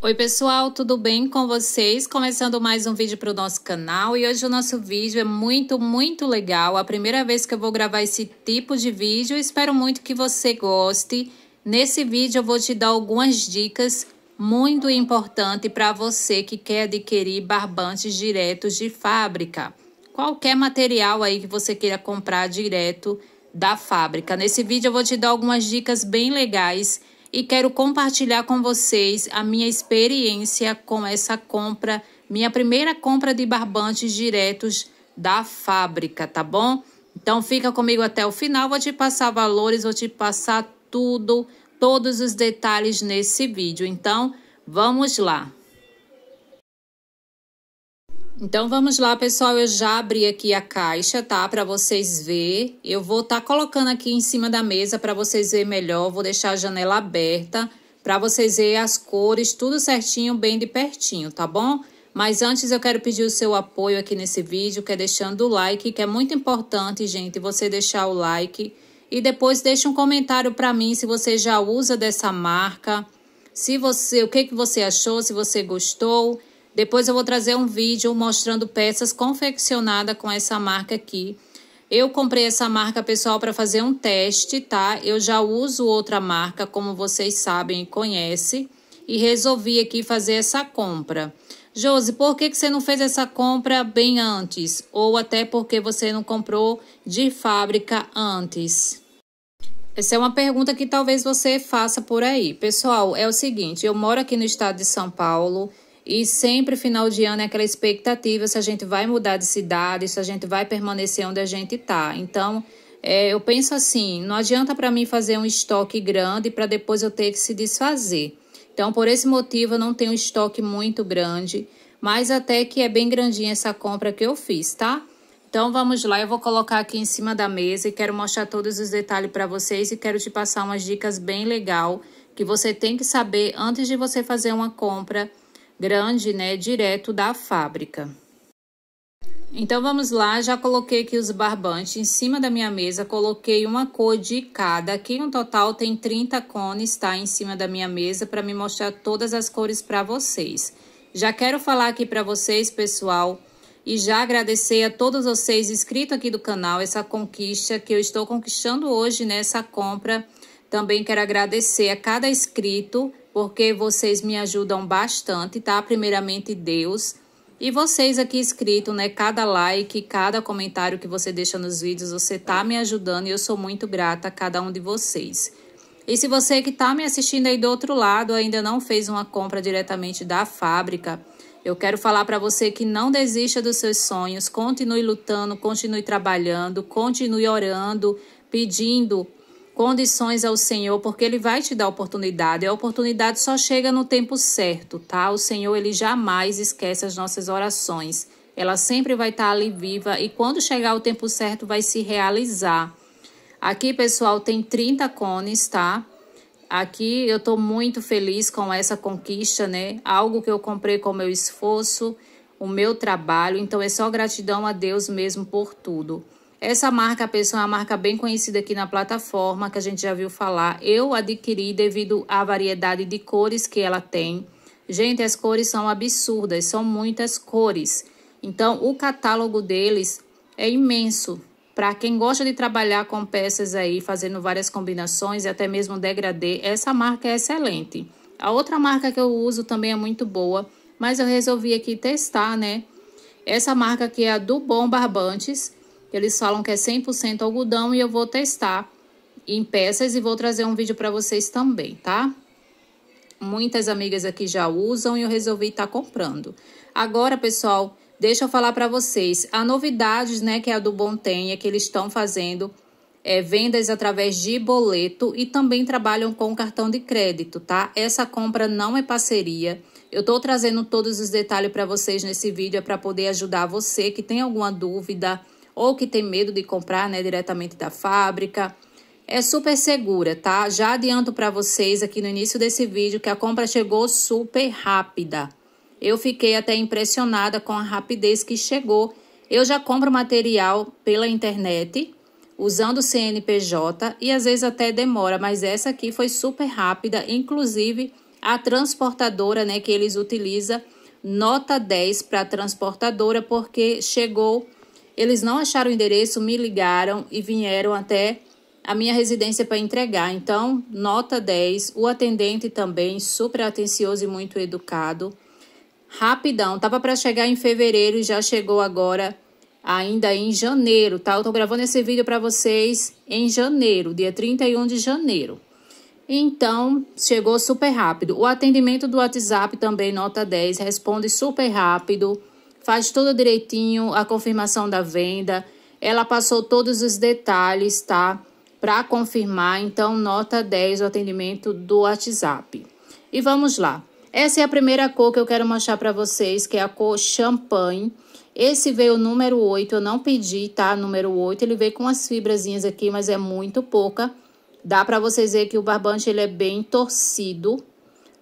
Oi pessoal, tudo bem com vocês? Começando mais um vídeo para o nosso canal e hoje o nosso vídeo é muito, muito legal. A primeira vez que eu vou gravar esse tipo de vídeo, espero muito que você goste. Nesse vídeo eu vou te dar algumas dicas muito importantes para você que quer adquirir barbantes diretos de fábrica. Qualquer material aí que você queira comprar direto da fábrica. Nesse vídeo eu vou te dar algumas dicas bem legais e quero compartilhar com vocês a minha experiência com essa compra, minha primeira compra de barbantes diretos da fábrica, tá bom? Então fica comigo até o final, vou te passar valores, vou te passar tudo, todos os detalhes nesse vídeo. Então, vamos lá. Então vamos lá, pessoal. Eu já abri aqui a caixa, tá? Para vocês verem, Eu vou estar tá colocando aqui em cima da mesa para vocês verem melhor. Vou deixar a janela aberta para vocês verem as cores, tudo certinho, bem de pertinho, tá bom? Mas antes eu quero pedir o seu apoio aqui nesse vídeo, que é deixando o like, que é muito importante, gente, você deixar o like. E depois deixa um comentário para mim se você já usa dessa marca, se você, o que, que você achou, se você gostou. Depois eu vou trazer um vídeo mostrando peças confeccionadas com essa marca aqui. Eu comprei essa marca, pessoal, para fazer um teste, tá? Eu já uso outra marca, como vocês sabem e conhecem, e resolvi aqui fazer essa compra. Josi, por que, que você não fez essa compra bem antes? Ou até porque você não comprou de fábrica antes? Essa é uma pergunta que talvez você faça por aí. Pessoal, é o seguinte, eu moro aqui no estado de São Paulo e sempre final de ano é aquela expectativa se a gente vai mudar de cidade, se a gente vai permanecer onde a gente está. Então, é, eu penso assim, não adianta para mim fazer um estoque grande para depois eu ter que se desfazer. Então, por esse motivo, eu não tenho um estoque muito grande, mas até que é bem grandinha essa compra que eu fiz, tá? Então, vamos lá, eu vou colocar aqui em cima da mesa e quero mostrar todos os detalhes para vocês e quero te passar umas dicas bem legal que você tem que saber antes de você fazer uma compra grande, né, direto da fábrica. Então vamos lá, já coloquei aqui os barbantes em cima da minha mesa, coloquei uma cor de cada. Aqui no total tem 30 cones, tá, em cima da minha mesa para me mostrar todas as cores para vocês. Já quero falar aqui para vocês, pessoal, e já agradecer a todos vocês inscritos aqui do canal essa conquista que eu estou conquistando hoje nessa compra. Também quero agradecer a cada inscrito porque vocês me ajudam bastante, tá? Primeiramente, Deus. E vocês aqui escrito, né? Cada like, cada comentário que você deixa nos vídeos, você tá me ajudando e eu sou muito grata a cada um de vocês. E se você que tá me assistindo aí do outro lado ainda não fez uma compra diretamente da fábrica, eu quero falar para você que não desista dos seus sonhos, continue lutando, continue trabalhando, continue orando, pedindo condições ao é Senhor, porque ele vai te dar oportunidade. A oportunidade só chega no tempo certo, tá? O Senhor ele jamais esquece as nossas orações. Ela sempre vai estar ali viva e quando chegar o tempo certo vai se realizar. Aqui, pessoal, tem 30 cones, tá? Aqui eu tô muito feliz com essa conquista, né? Algo que eu comprei com meu esforço, o meu trabalho, então é só gratidão a Deus mesmo por tudo. Essa marca pessoa, é uma marca bem conhecida aqui na plataforma, que a gente já viu falar. Eu adquiri devido à variedade de cores que ela tem. Gente, as cores são absurdas, são muitas cores. Então, o catálogo deles é imenso. Para quem gosta de trabalhar com peças aí, fazendo várias combinações e até mesmo degradê, essa marca é excelente. A outra marca que eu uso também é muito boa, mas eu resolvi aqui testar, né? Essa marca aqui é a do Bom Barbantes. Eles falam que é 100% algodão e eu vou testar em peças e vou trazer um vídeo para vocês também, tá? Muitas amigas aqui já usam e eu resolvi estar tá comprando. Agora, pessoal, deixa eu falar para vocês. A novidade, né, que é a do bom é que eles estão fazendo é, vendas através de boleto e também trabalham com cartão de crédito, tá? Essa compra não é parceria. Eu tô trazendo todos os detalhes para vocês nesse vídeo é para poder ajudar você que tem alguma dúvida, ou que tem medo de comprar né, diretamente da fábrica. É super segura, tá? Já adianto para vocês aqui no início desse vídeo que a compra chegou super rápida. Eu fiquei até impressionada com a rapidez que chegou. Eu já compro material pela internet, usando o CNPJ e às vezes até demora, mas essa aqui foi super rápida, inclusive a transportadora, né, que eles utilizam nota 10 para a transportadora porque chegou eles não acharam o endereço, me ligaram e vieram até a minha residência para entregar. Então, nota 10. O atendente também, super atencioso e muito educado. Rapidão, tava para chegar em fevereiro e já chegou agora, ainda em janeiro, tá? Eu tô gravando esse vídeo para vocês em janeiro, dia 31 de janeiro. Então, chegou super rápido. O atendimento do WhatsApp também, nota 10, responde super rápido faz tudo direitinho a confirmação da venda. Ela passou todos os detalhes, tá? Para confirmar, então nota 10 o atendimento do WhatsApp. E vamos lá. Essa é a primeira cor que eu quero mostrar para vocês, que é a cor champanhe. Esse veio o número 8, eu não pedi, tá? Número 8, ele veio com as fibrazinhas aqui, mas é muito pouca. Dá para vocês ver que o barbante ele é bem torcido,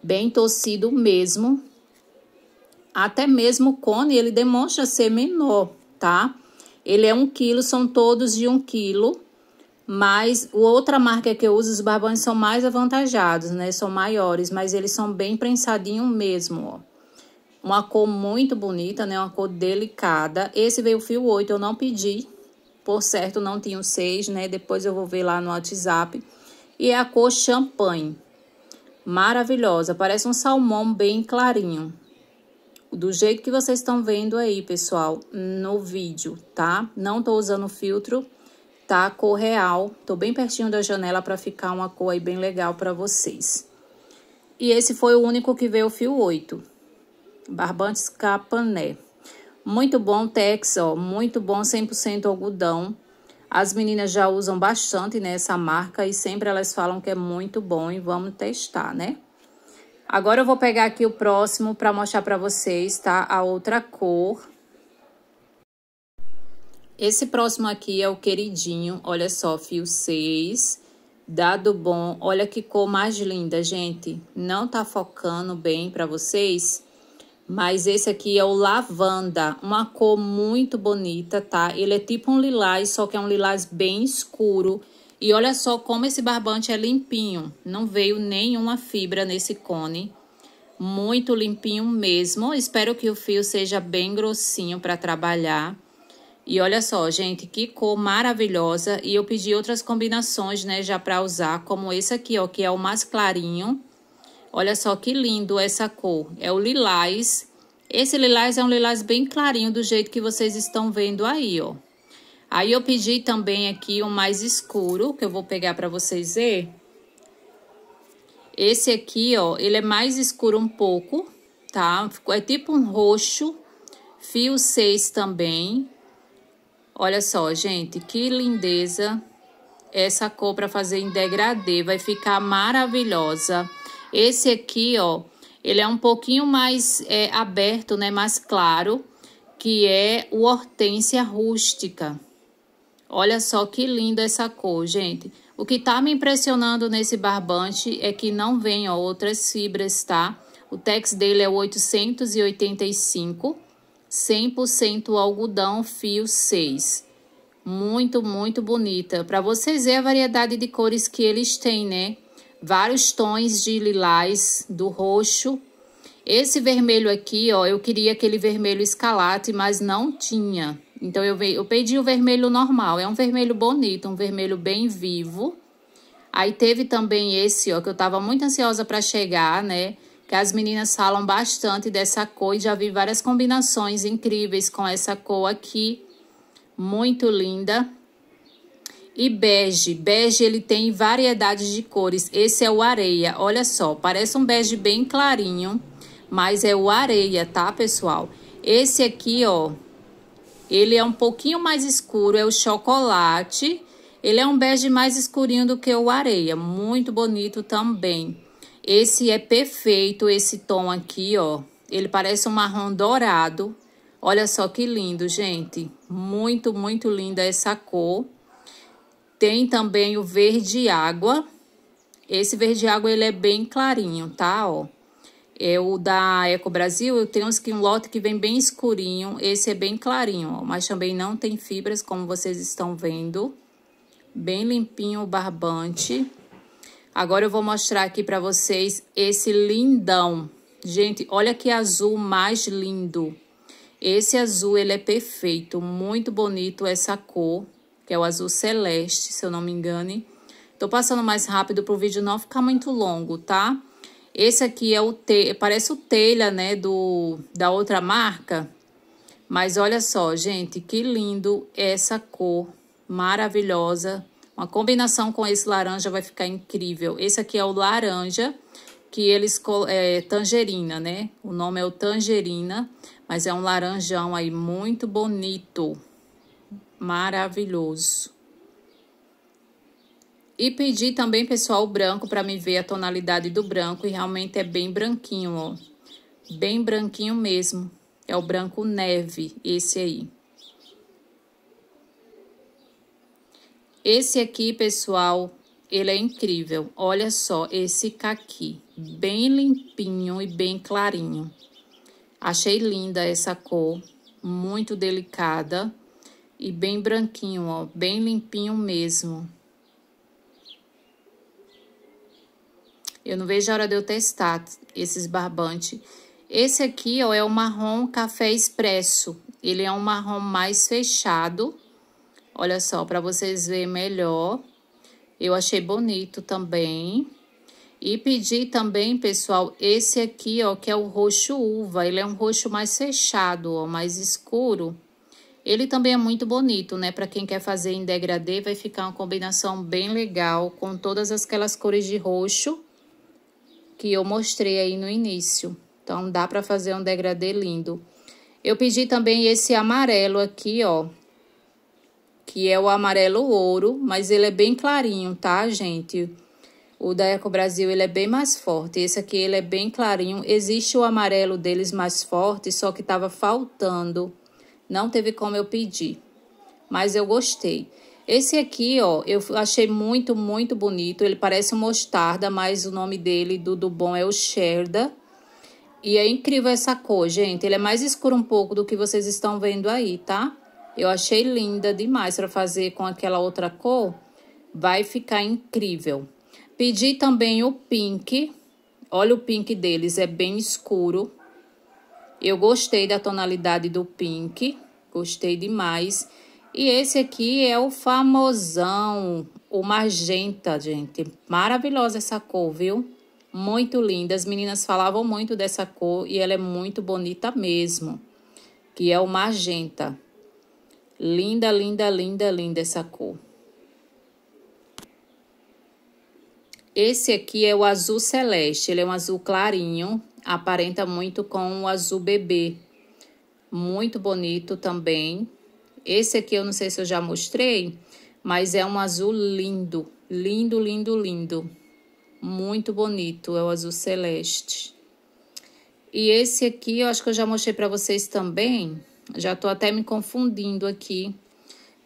bem torcido mesmo, até mesmo o cone, ele demonstra ser menor, tá? Ele é um quilo, são todos de um quilo. Mas outra marca que eu uso, os barbões são mais avantajados, né? São maiores, mas eles são bem prensadinho mesmo, ó. Uma cor muito bonita, né? Uma cor delicada. Esse veio fio 8, eu não pedi. Por certo, não tinha o 6, né? Depois eu vou ver lá no WhatsApp. E é a cor champanhe. Maravilhosa, parece um salmão bem clarinho do jeito que vocês estão vendo aí, pessoal, no vídeo, tá? Não tô usando filtro, tá? Cor real, tô bem pertinho da janela para ficar uma cor aí bem legal para vocês. E esse foi o único que veio o fio 8, barbantes capané. Muito bom tex, ó, muito bom, 100% algodão. As meninas já usam bastante, né, essa marca e sempre elas falam que é muito bom e vamos testar, né? Agora eu vou pegar aqui o próximo para mostrar para vocês, tá? A outra cor. Esse próximo aqui é o queridinho, olha só, fio 6, dado bom. Olha que cor mais linda, gente. Não tá focando bem para vocês, mas esse aqui é o lavanda, uma cor muito bonita, tá? Ele é tipo um lilás, só que é um lilás bem escuro. E olha só como esse barbante é limpinho. Não veio nenhuma fibra nesse cone. Muito limpinho mesmo. Espero que o fio seja bem grossinho para trabalhar. E olha só, gente, que cor maravilhosa. E eu pedi outras combinações, né, já para usar, como esse aqui, ó, que é o mais clarinho. Olha só que lindo essa cor. É o lilás. Esse lilás é um lilás bem clarinho, do jeito que vocês estão vendo aí, ó. Aí eu pedi também aqui um mais escuro, que eu vou pegar para vocês ver. Esse aqui, ó, ele é mais escuro um pouco, tá? É tipo um roxo, fio 6 também. Olha só, gente, que lindeza essa cor para fazer em degradê, vai ficar maravilhosa. Esse aqui, ó, ele é um pouquinho mais é, aberto, né, mais claro, que é o Hortência rústica. Olha só que linda essa cor, gente. O que tá me impressionando nesse barbante é que não vem ó, outras fibras, tá? O tex dele é 885, 100% algodão, fio 6. Muito, muito bonita. Para vocês verem a variedade de cores que eles têm, né? Vários tons de lilás, do roxo. Esse vermelho aqui, ó, eu queria aquele vermelho escalate, mas não tinha. Então, eu, eu pedi o vermelho normal. É um vermelho bonito, um vermelho bem vivo. Aí teve também esse, ó, que eu tava muito ansiosa para chegar, né? Que as meninas falam bastante dessa cor e já vi várias combinações incríveis com essa cor aqui. Muito linda. E bege. Bege, ele tem variedades de cores. Esse é o areia, olha só. Parece um bege bem clarinho, mas é o areia, tá, pessoal? Esse aqui, ó, ele é um pouquinho mais escuro, é o chocolate. Ele é um bege mais escurinho do que o areia, muito bonito também. Esse é perfeito, esse tom aqui, ó. Ele parece um marrom dourado. Olha só que lindo, gente. Muito, muito linda essa cor. Tem também o verde água. Esse verde água, ele é bem clarinho, tá, ó. É o da Eco Brasil, eu tenho uns que um lote que vem bem escurinho, esse é bem clarinho, ó, mas também não tem fibras, como vocês estão vendo. Bem limpinho o barbante. Agora eu vou mostrar aqui para vocês esse lindão. Gente, olha que azul mais lindo. Esse azul, ele é perfeito, muito bonito essa cor, que é o azul celeste, se eu não me engane. Tô passando mais rápido pro vídeo não ficar muito longo, tá? Esse aqui é o te... parece o telha, né, do da outra marca. Mas olha só, gente, que lindo essa cor maravilhosa. Uma combinação com esse laranja vai ficar incrível. Esse aqui é o laranja, que eles... É, tangerina, né? O nome é o tangerina, mas é um laranjão aí muito bonito. Maravilhoso. E pedi também, pessoal, o branco para me ver a tonalidade do branco. E realmente é bem branquinho, ó. Bem branquinho mesmo. É o branco neve, esse aí. Esse aqui, pessoal, ele é incrível. Olha só esse caqui. Bem limpinho e bem clarinho. Achei linda essa cor. Muito delicada. E bem branquinho, ó. Bem limpinho mesmo. Eu não vejo a hora de eu testar esses barbantes. Esse aqui, ó, é o marrom café expresso. Ele é um marrom mais fechado. Olha só, para vocês verem melhor. Eu achei bonito também. E pedi também, pessoal, esse aqui, ó, que é o roxo uva. Ele é um roxo mais fechado, ó, mais escuro. Ele também é muito bonito, né? Para quem quer fazer em degradê, vai ficar uma combinação bem legal com todas aquelas cores de roxo que eu mostrei aí no início. Então, dá para fazer um degradê lindo. Eu pedi também esse amarelo aqui, ó. Que é o amarelo ouro, mas ele é bem clarinho, tá, gente? O da Eco Brasil, ele é bem mais forte. Esse aqui, ele é bem clarinho. Existe o amarelo deles mais forte, só que tava faltando. Não teve como eu pedir. Mas eu gostei. Esse aqui, ó, eu achei muito, muito bonito. Ele parece um mostarda, mas o nome dele, do, do bom, é o Sherda. E é incrível essa cor, gente. Ele é mais escuro um pouco do que vocês estão vendo aí, tá? Eu achei linda demais para fazer com aquela outra cor. Vai ficar incrível. Pedi também o pink. Olha o pink deles, é bem escuro. Eu gostei da tonalidade do pink. Gostei demais. E esse aqui é o famosão, o magenta, gente. Maravilhosa essa cor, viu? Muito linda. As meninas falavam muito dessa cor e ela é muito bonita mesmo. Que é o magenta. Linda, linda, linda, linda essa cor. Esse aqui é o azul celeste, ele é um azul clarinho, aparenta muito com o azul bebê. Muito bonito também. Esse aqui eu não sei se eu já mostrei, mas é um azul lindo, lindo, lindo, lindo. Muito bonito, é o azul celeste. E esse aqui eu acho que eu já mostrei para vocês também. Já tô até me confundindo aqui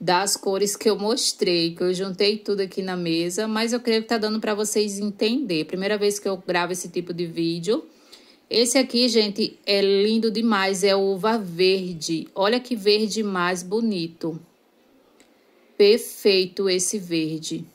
das cores que eu mostrei, que eu juntei tudo aqui na mesa, mas eu creio que tá dando para vocês entender. Primeira vez que eu gravo esse tipo de vídeo, esse aqui, gente, é lindo demais, é uva verde. Olha que verde mais bonito. Perfeito esse verde.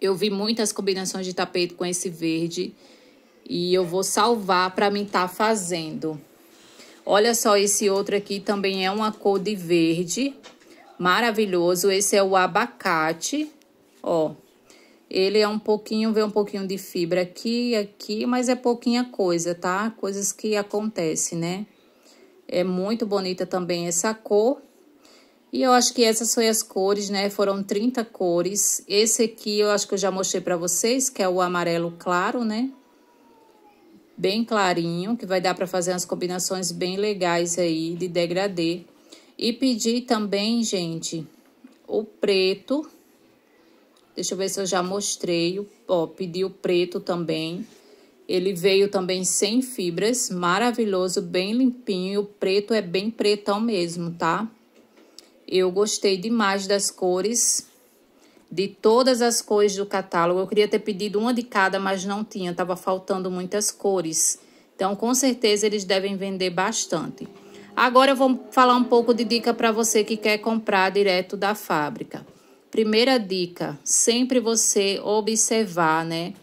Eu vi muitas combinações de tapete com esse verde e eu vou salvar para mim estar tá fazendo. Olha só esse outro aqui, também é uma cor de verde. Maravilhoso, esse é o abacate, ó. Ele é um pouquinho, vê um pouquinho de fibra aqui aqui, mas é pouquinha coisa, tá? Coisas que acontecem, né? É muito bonita também essa cor. E eu acho que essas foram as cores, né? Foram 30 cores. Esse aqui eu acho que eu já mostrei pra vocês, que é o amarelo claro, né? Bem clarinho, que vai dar pra fazer umas combinações bem legais aí de degradê. E pedi também, gente, o preto, Deixa eu ver se eu já mostrei. Ó, pedi o preto também. Ele veio também sem fibras, maravilhoso, bem limpinho. O preto é bem pretão mesmo, tá? Eu gostei demais das cores, de todas as cores do catálogo. Eu queria ter pedido uma de cada, mas não tinha, tava faltando muitas cores. Então, com certeza, eles devem vender bastante. Agora eu vou falar um pouco de dica para você que quer comprar direto da fábrica. Primeira dica, sempre você observar, né?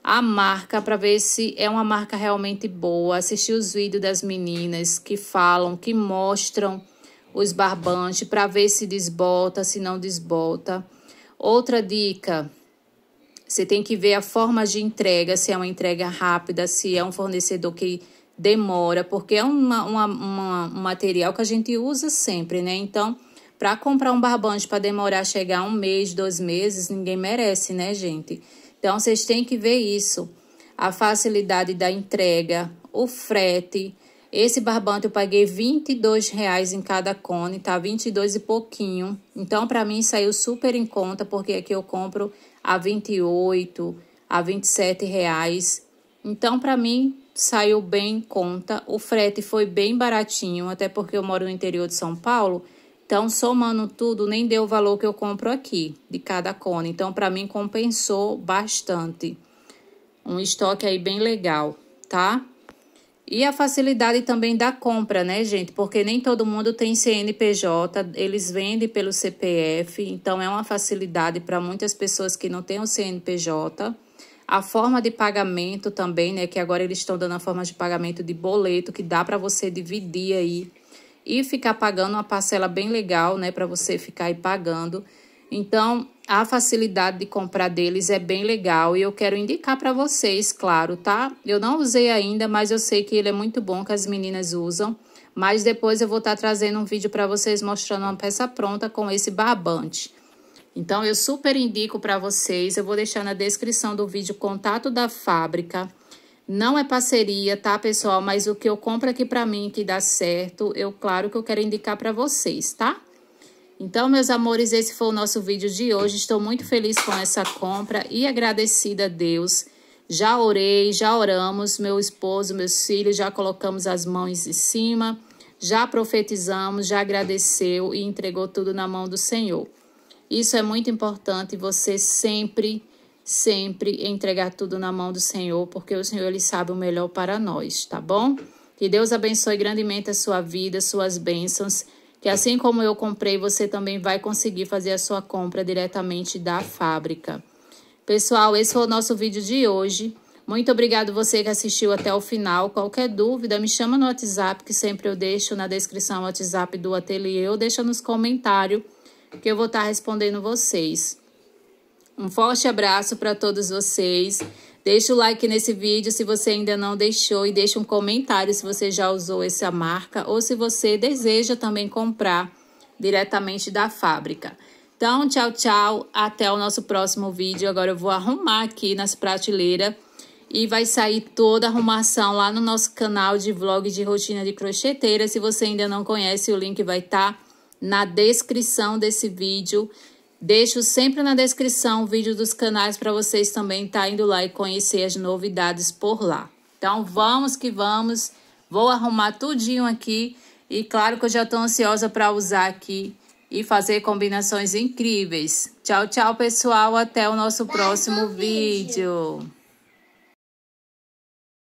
a marca para ver se é uma marca realmente boa, assistir os vídeos das meninas que falam, que mostram os barbantes para ver se desbota, se não desbota. Outra dica, você tem que ver a forma de entrega, se é uma entrega rápida, se é um fornecedor que demora, porque é uma, uma, uma um material que a gente usa sempre, né? Então, para comprar um barbante para demorar chegar um mês, dois meses, ninguém merece, né, gente? Então, vocês têm que ver isso. A facilidade da entrega, o frete. Esse barbante eu paguei 22 reais em cada cone, tá? 22 e pouquinho. Então, para mim, saiu super em conta, porque aqui eu compro a 28, a 27 reais. Então, para mim, saiu bem em conta. O frete foi bem baratinho, até porque eu moro no interior de São Paulo. Então, somando tudo, nem deu o valor que eu compro aqui, de cada cone. Então, para mim, compensou bastante. Um estoque aí bem legal, tá? E a facilidade também da compra, né, gente? Porque nem todo mundo tem CNPJ, eles vendem pelo CPF. Então, é uma facilidade para muitas pessoas que não têm o CNPJ. A forma de pagamento também, né? Que agora eles estão dando a forma de pagamento de boleto, que dá para você dividir aí e ficar pagando uma parcela bem legal, né, para você ficar aí pagando. Então, a facilidade de comprar deles é bem legal e eu quero indicar para vocês, claro, tá? Eu não usei ainda, mas eu sei que ele é muito bom que as meninas usam. Mas depois eu vou estar tá trazendo um vídeo para vocês mostrando uma peça pronta com esse barbante. Então, eu super indico para vocês. Eu vou deixar na descrição do vídeo o contato da fábrica não é parceria, tá, pessoal? Mas o que eu compro aqui para mim que dá certo, eu claro que eu quero indicar para vocês, tá? Então, meus amores, esse foi o nosso vídeo de hoje. Estou muito feliz com essa compra e agradecida a Deus. Já orei, já oramos, meu esposo, meus filhos, já colocamos as mãos em cima, já profetizamos, já agradeceu e entregou tudo na mão do Senhor. Isso é muito importante, você sempre sempre entregar tudo na mão do Senhor, porque o Senhor ele sabe o melhor para nós, tá bom? Que Deus abençoe grandemente a sua vida, suas bênçãos, que assim como eu comprei, você também vai conseguir fazer a sua compra diretamente da fábrica. Pessoal, esse foi o nosso vídeo de hoje. Muito obrigado você que assistiu até o final. Qualquer dúvida, me chama no WhatsApp, que sempre eu deixo na descrição o WhatsApp do ateliê ou deixa nos comentários, que eu vou estar respondendo vocês. Um forte abraço para todos vocês. Deixa o like nesse vídeo se você ainda não deixou e deixa um comentário se você já usou essa marca ou se você deseja também comprar diretamente da fábrica. Então, tchau, tchau. Até o nosso próximo vídeo. Agora eu vou arrumar aqui nas prateleiras e vai sair toda a arrumação lá no nosso canal de vlog de rotina de crocheteira. Se você ainda não conhece, o link vai estar tá na descrição desse vídeo. Deixo sempre na descrição o vídeo dos canais para vocês também estar tá indo lá e conhecer as novidades por lá. Então vamos que vamos. Vou arrumar tudinho aqui e claro que eu já estou ansiosa para usar aqui e fazer combinações incríveis. Tchau, tchau, pessoal. Até o nosso próximo vídeo. vídeo.